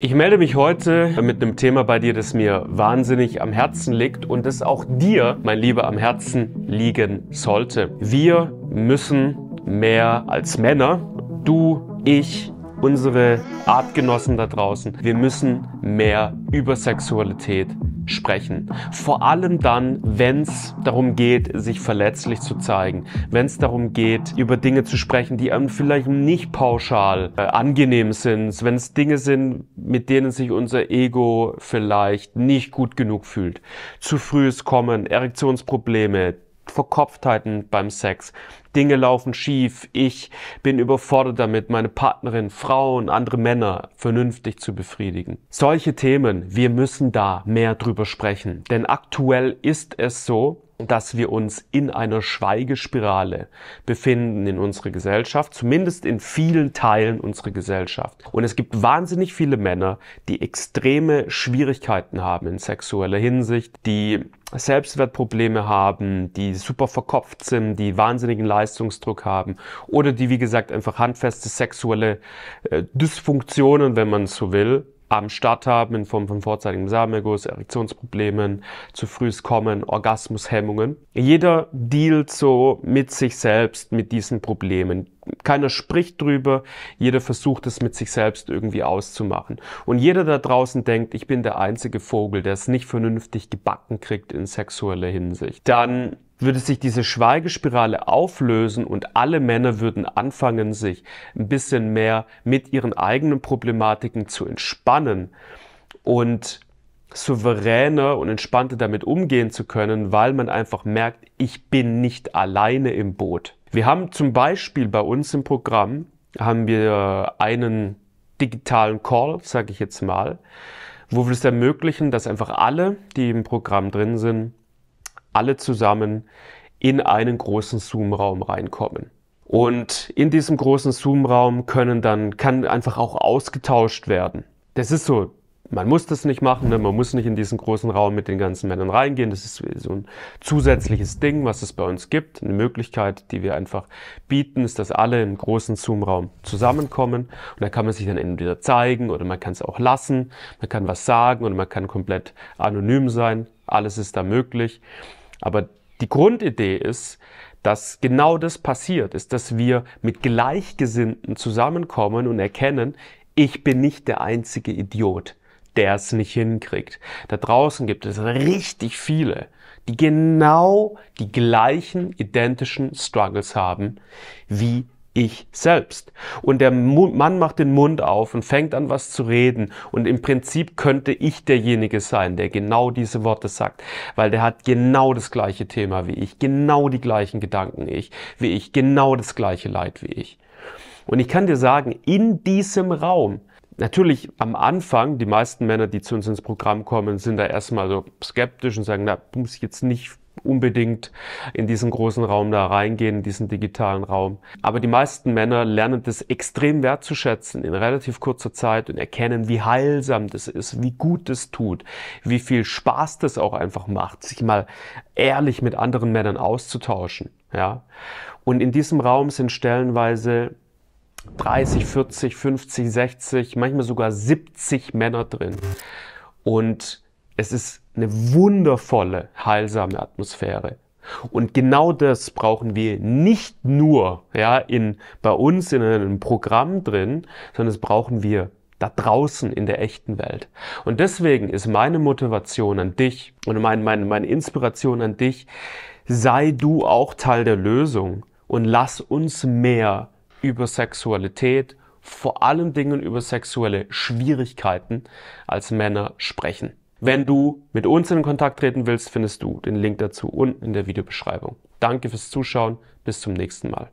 Ich melde mich heute mit einem Thema bei dir, das mir wahnsinnig am Herzen liegt und das auch dir, mein Lieber, am Herzen liegen sollte. Wir müssen mehr als Männer, du, ich, unsere Artgenossen da draußen, wir müssen mehr über Sexualität sprechen. Vor allem dann, wenn es darum geht, sich verletzlich zu zeigen, wenn es darum geht, über Dinge zu sprechen, die einem vielleicht nicht pauschal äh, angenehm sind, wenn es Dinge sind, mit denen sich unser Ego vielleicht nicht gut genug fühlt. Zu frühes Kommen, Erektionsprobleme, Verkopftheiten beim Sex. Dinge laufen schief, ich bin überfordert damit, meine Partnerin, Frauen, andere Männer vernünftig zu befriedigen. Solche Themen, wir müssen da mehr drüber sprechen, denn aktuell ist es so, dass wir uns in einer Schweigespirale befinden in unserer Gesellschaft, zumindest in vielen Teilen unserer Gesellschaft. Und es gibt wahnsinnig viele Männer, die extreme Schwierigkeiten haben in sexueller Hinsicht, die Selbstwertprobleme haben, die super verkopft sind, die wahnsinnigen Leistungsdruck haben oder die, wie gesagt, einfach handfeste sexuelle äh, Dysfunktionen, wenn man so will, am Start haben in Form von vorzeitigem Samenerguss, Erektionsproblemen, zu frühes Kommen, Orgasmushemmungen. Jeder dealt so mit sich selbst, mit diesen Problemen. Keiner spricht drüber, jeder versucht es mit sich selbst irgendwie auszumachen. Und jeder da draußen denkt, ich bin der einzige Vogel, der es nicht vernünftig gebacken kriegt in sexueller Hinsicht. Dann würde sich diese Schweigespirale auflösen und alle Männer würden anfangen, sich ein bisschen mehr mit ihren eigenen Problematiken zu entspannen und souveräner und entspannter damit umgehen zu können, weil man einfach merkt, ich bin nicht alleine im Boot. Wir haben zum Beispiel bei uns im Programm haben wir einen digitalen Call, sage ich jetzt mal, wo wir es ermöglichen, dass einfach alle, die im Programm drin sind, alle zusammen in einen großen Zoom-Raum reinkommen. Und in diesem großen Zoom-Raum können dann, kann einfach auch ausgetauscht werden. Das ist so, man muss das nicht machen, ne? man muss nicht in diesen großen Raum mit den ganzen Männern reingehen. Das ist so ein zusätzliches Ding, was es bei uns gibt. Eine Möglichkeit, die wir einfach bieten, ist, dass alle im großen Zoom-Raum zusammenkommen. Und da kann man sich dann entweder zeigen oder man kann es auch lassen. Man kann was sagen oder man kann komplett anonym sein. Alles ist da möglich. Aber die Grundidee ist, dass genau das passiert ist, dass wir mit Gleichgesinnten zusammenkommen und erkennen, ich bin nicht der einzige Idiot, der es nicht hinkriegt. Da draußen gibt es richtig viele, die genau die gleichen identischen Struggles haben wie ich selbst. Und der Mann macht den Mund auf und fängt an, was zu reden. Und im Prinzip könnte ich derjenige sein, der genau diese Worte sagt, weil der hat genau das gleiche Thema wie ich, genau die gleichen Gedanken wie ich, wie ich, genau das gleiche Leid wie ich. Und ich kann dir sagen, in diesem Raum, natürlich am Anfang, die meisten Männer, die zu uns ins Programm kommen, sind da erstmal so skeptisch und sagen, na, muss ich jetzt nicht unbedingt in diesen großen Raum da reingehen, in diesen digitalen Raum. Aber die meisten Männer lernen das extrem wertzuschätzen in relativ kurzer Zeit und erkennen, wie heilsam das ist, wie gut es tut, wie viel Spaß das auch einfach macht, sich mal ehrlich mit anderen Männern auszutauschen. Ja? Und in diesem Raum sind stellenweise 30, 40, 50, 60, manchmal sogar 70 Männer drin. Und es ist eine wundervolle, heilsame Atmosphäre. Und genau das brauchen wir nicht nur ja, in, bei uns in einem Programm drin, sondern das brauchen wir da draußen in der echten Welt. Und deswegen ist meine Motivation an dich und meine, meine, meine Inspiration an dich, sei du auch Teil der Lösung und lass uns mehr über Sexualität, vor allen Dingen über sexuelle Schwierigkeiten als Männer sprechen. Wenn du mit uns in Kontakt treten willst, findest du den Link dazu unten in der Videobeschreibung. Danke fürs Zuschauen, bis zum nächsten Mal.